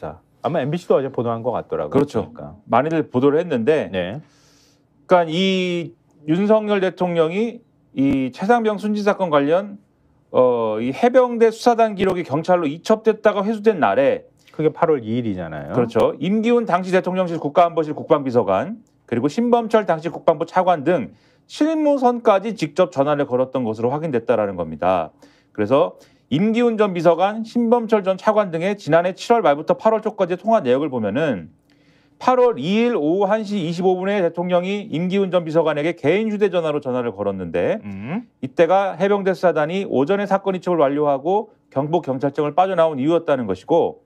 기사. 아마 MBC도 어제 보도한 것 같더라고요. 그렇죠. 그러니까. 많이들 보도를 했는데, 네. 그러니까 이 윤석열 대통령이 이 최상병 순진 사건 관련 어, 이 해병대 수사단 기록이 경찰로 이첩됐다가 회수된 날에 그게 8월 2일이잖아요. 그렇죠. 임기훈 당시 대통령실 국가안보실 국방비서관 그리고 신범철 당시 국방부 차관 등 실무선까지 직접 전화를 걸었던 것으로 확인됐다라는 겁니다. 그래서 임기훈 전 비서관, 신범철 전 차관 등의 지난해 7월 말부터 8월 초까지 통화 내역을 보면은 8월 2일 오후 1시 25분에 대통령이 임기훈 전 비서관에게 개인 휴대전화로 전화를 걸었는데 음. 이때가 해병대 수사단이 오전에 사건 이첩을 완료하고 경북 경찰청을 빠져나온 이유였다는 것이고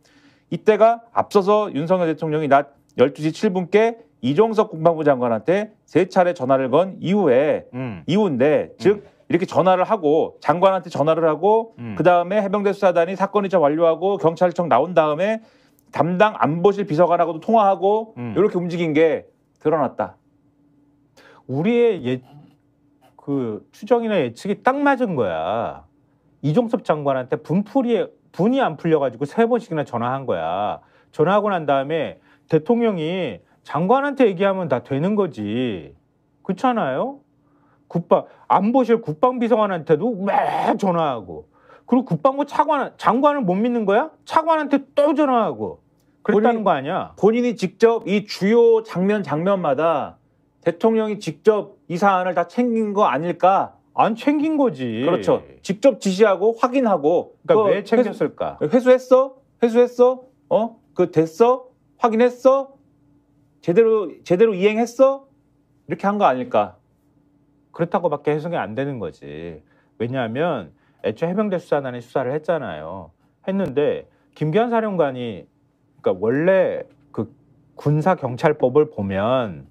이때가 앞서서 윤석열 대통령이 낮 12시 7분께 이종석 국방부 장관한테 세 차례 전화를 건 이후에 음. 이후인데 즉 음. 이렇게 전화를 하고 장관한테 전화를 하고 음. 그다음에 해병대 수사단이 사건이 다 완료하고 경찰청 나온 다음에 담당 안보실 비서관하고도 통화하고 음. 이렇게 움직인 게 드러났다. 우리의 예, 그 추정이나 예측이 딱 맞은 거야. 이종섭 장관한테 분풀이에 분이 안 풀려가지고 세 번씩이나 전화한 거야. 전화하고 난 다음에 대통령이 장관한테 얘기하면 다 되는 거지. 그렇잖아요? 국방 안보실 국방비서관한테도 매 전화하고 그리고 국방부 차관 장관을 못 믿는 거야? 차관한테 또 전화하고 그랬다는 본인, 거 아니야? 본인이 직접 이 주요 장면 장면마다 대통령이 직접 이 사안을 다 챙긴 거 아닐까? 안 챙긴 거지. 그렇죠. 직접 지시하고 확인하고. 그러니까 왜 챙겼을까? 회수, 했어 회수했어? 어? 그 됐어? 확인했어? 제대로 제대로 이행했어? 이렇게 한 거 아닐까? 그렇다고밖에 해석이 안 되는 거지. 왜냐하면 애초에 해병대 수사단이 수사를 했잖아요. 했는데 김기현 사령관이 그러니까 원래 그 군사 경찰법을 보면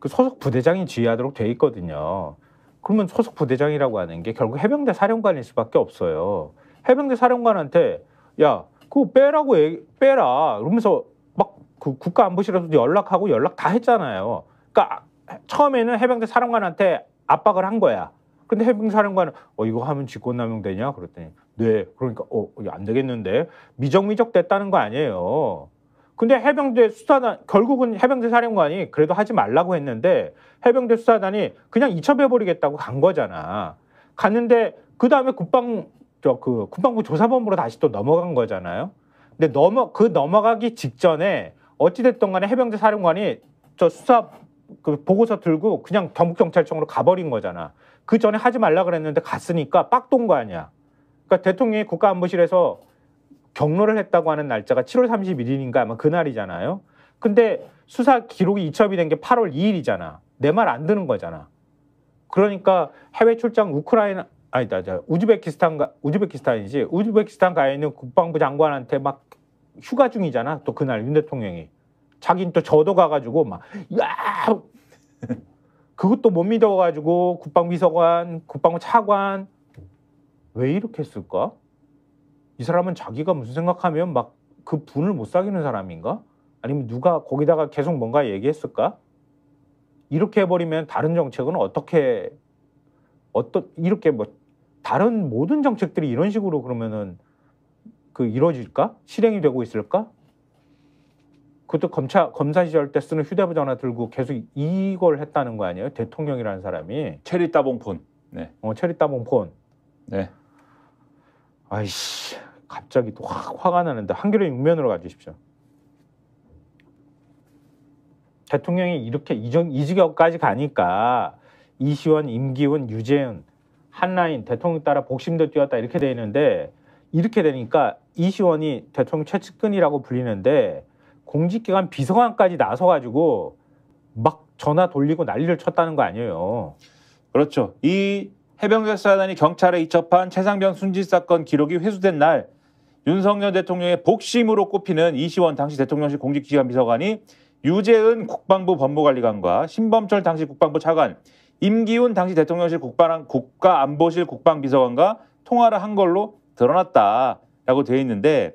그 소속 부대장이 지휘하도록 돼 있거든요. 그러면 소속 부대장이라고 하는 게 결국 해병대 사령관일 수밖에 없어요. 해병대 사령관한테 야 그거 빼라고 얘기, 빼라 그러면서 막그 국가안보실에서 연락하고 연락 다 했잖아요. 그러니까 처음에는 해병대 사령관한테 압박을 한 거야. 근데 해병사령관은 어 이거 하면 직권남용 되냐 그랬더니 네 그러니까 어안 되겠는데 미적미적 됐다는 거 아니에요. 근데 해병대 수사단 결국은 해병대 사령관이 그래도 하지 말라고 했는데 해병대 수사단이 그냥 이첩해 버리겠다고 간 거잖아. 갔는데 그 다음에 국방 저 그 국방부 조사범으로 다시 또 넘어간 거잖아요. 근데 넘어 그 넘어가기 직전에 어찌됐든 간에 해병대 사령관이 저 수사 그 보고서 들고 그냥 경북경찰청으로 가버린 거잖아. 그 전에 하지 말라 그랬는데 갔으니까 빡 돈 거 아니야. 그러니까 대통령이 국가안보실에서 경로를 했다고 하는 날짜가 7월 31일인가 아마 그날이잖아요. 근데 수사 기록이 이첩이 된 게 8월 2일이잖아. 내 말 안드는 거잖아. 그러니까 해외 출장 우크라이나 아니다, 우즈베키스탄 가 우즈베키스탄이지 우즈베키스탄 가 있는 국방부 장관한테 막 휴가 중이잖아. 또 그날 윤 대통령이 자기는 또 저도 가가지고 막, 야! 그것도 못 믿어가지고 국방비서관, 국방부 차관, 왜 이렇게 했을까? 이 사람은 자기가 무슨 생각하면 막 그 분을 못 사귀는 사람인가? 아니면 누가 거기다가 계속 뭔가 얘기했을까? 이렇게 해버리면 다른 정책은 어떻게, 어떤, 이렇게 뭐, 다른 모든 정책들이 이런 식으로 그러면은 그 이루어질까? 실행이 되고 있을까? 그것도 검찰 검사 시절 때 쓰는 휴대폰 전화 들고 계속 이걸 했다는 거 아니에요? 대통령이라는 사람이 체리 따봉 폰. 네. 어 체리 따봉 폰. 네. 아이씨 갑자기 또 확 화가 나는데 한겨레 육면으로 가주십시오. 대통령이 이렇게 이정 이지경까지 가니까 이시원, 임기훈, 유재은, 한라인 대통령 따라 복심도 뛰었다 이렇게 돼 있는데 이렇게 되니까 이시원이 대통령 최측근이라고 불리는데 공직기관 비서관까지 나서가지고 막 전화 돌리고 난리를 쳤다는 거 아니에요. 그렇죠. 이 해병대사단이 경찰에 이첩한 최상병 순진 사건 기록이 회수된 날 윤석열 대통령의 복심으로 꼽히는 이시원 당시 대통령실 공직기관 비서관이 유재은 국방부 법무관리관과 신범철 당시 국방부 차관, 임기훈 당시 대통령실 국 국가안보실 국방비서관과 통화를 한 걸로 드러났다라고 되어 있는데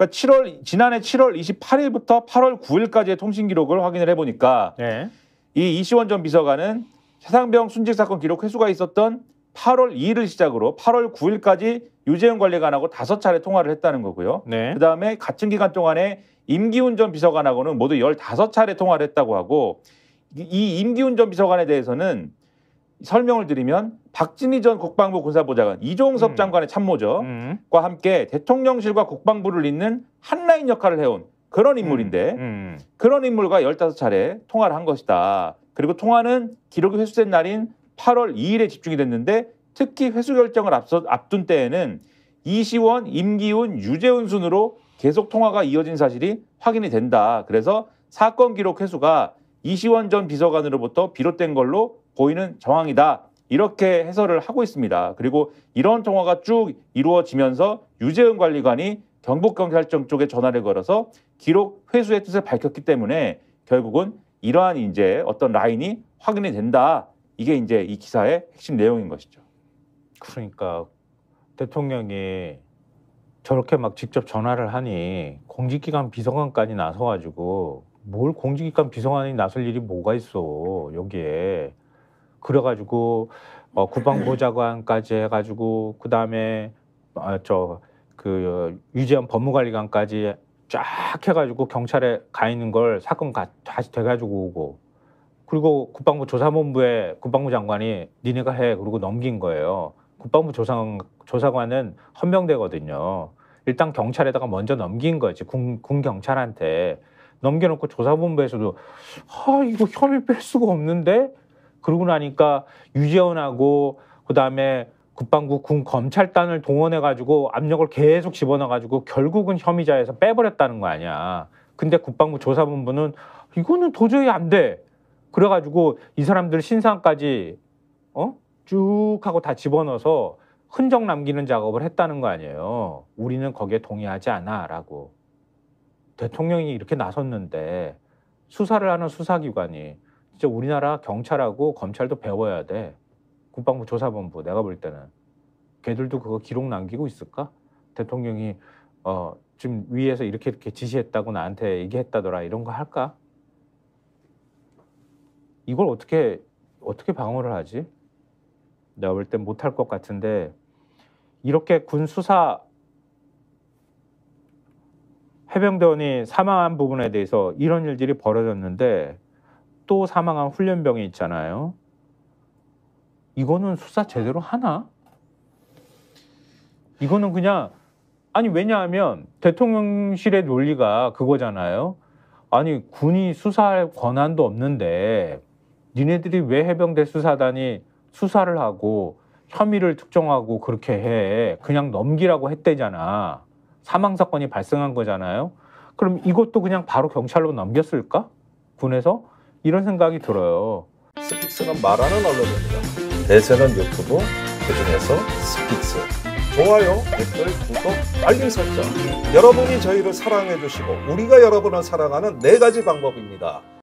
그러니까 7월 지난해 7월 28일부터 8월 9일까지의 통신 기록을 확인을 해보니까 네. 이 이시원 전 비서관은 최상병 순직 사건 기록 회수가 있었던 8월 2일을 시작으로 8월 9일까지 유재현 관리관하고 다섯 차례 통화를 했다는 거고요. 네. 그다음에 같은 기간 동안에 임기훈 전 비서관하고는 모두 15차례 통화를 했다고 하고 이 임기훈 전 비서관에 대해서는 설명을 드리면 박진희 전 국방부 군사보좌관 이종섭 음. 장관의 참모죠. 음. 과 함께 대통령실과 국방부를 잇는 한라인 역할을 해온 그런 음. 인물인데 음. 그런 인물과 열다섯 차례 통화를 한 것이다. 그리고 통화는 기록이 회수된 날인 8월 2일에 집중이 됐는데 특히 회수 결정을 앞서, 앞둔 때에는 이시원, 임기훈, 유재훈 순으로 계속 통화가 이어진 사실이 확인이 된다. 그래서 사건 기록 회수가 이시원 전 비서관으로부터 비롯된 걸로 보이는 정황이다. 이렇게 해설을 하고 있습니다. 그리고 이런 통화가 쭉 이루어지면서 유재은 관리관이 경북경찰청 쪽에 전화를 걸어서 기록 회수의 뜻을 밝혔기 때문에 결국은 이러한 이제 어떤 라인이 확인이 된다. 이게 이제 이 기사의 핵심 내용인 것이죠. 그러니까 대통령이 저렇게 막 직접 전화를 하니 공직기관 비서관까지 나서가지고 뭘 공직기관 비서관이 나설 일이 뭐가 있어 여기에 그래가지고 어, 국방부장관까지 해가지고 어, 그 다음에 아, 저그 유재현 법무관리관까지 쫙 해가지고 경찰에 가 있는 걸 사건 가, 다시 돼가지고 오고 그리고 국방부 조사본부에 국방부 장관이 니네가 해 그리고 넘긴 거예요. 국방부 조상, 조사관은 헌병되거든요 일단 경찰에다가 먼저 넘긴 거지 군, 군 경찰한테 넘겨놓고 조사본부에서도 아 이거 혐의 뺄 수가 없는데 그러고 나니까 유재원하고 그다음에 국방부 군 검찰단을 동원해 가지고 압력을 계속 집어넣어 가지고 결국은 혐의자에서 빼버렸다는 거 아니야. 근데 국방부 조사본부는 이거는 도저히 안 돼. 그래 가지고 이 사람들 신상까지 어? 쭉 하고 다 집어넣어서 흔적 남기는 작업을 했다는 거 아니에요. 우리는 거기에 동의하지 않아라고. 대통령이 이렇게 나섰는데 수사를 하는 수사기관이 진짜 우리나라 경찰하고 검찰도 배워야 돼. 국방부 조사본부 내가 볼 때는 걔들도 그거 기록 남기고 있을까? 대통령이 어, 지금 위에서 이렇게 이렇게 지시했다고 나한테 얘기했다더라 이런 거 할까? 이걸 어떻게 어떻게 방어를 하지? 내가 볼 땐 못할 것 같은데 이렇게 군 수사 해병대원이 사망한 부분에 대해서 이런 일들이 벌어졌는데 또 사망한 훈련병이 있잖아요. 이거는 수사 제대로 하나? 이거는 그냥 아니 왜냐하면 대통령실의 논리가 그거잖아요. 아니 군이 수사할 권한도 없는데 니네들이 왜 해병대 수사단이 수사를 하고 혐의를 특정하고 그렇게 해 그냥 넘기라고 했대잖아. 사망 사건이 발생한 거잖아요. 그럼 이것도 그냥 바로 경찰로 넘겼을까? 군에서 이런 생각이 들어요. 스픽스는 말하는 언론입니다. 대세는 유튜브, 그중에서 스픽스. 좋아요, 댓글, 구독, 알림 설정. 여러분이 저희를 사랑해주시고 우리가 여러분을 사랑하는 네 가지 방법입니다.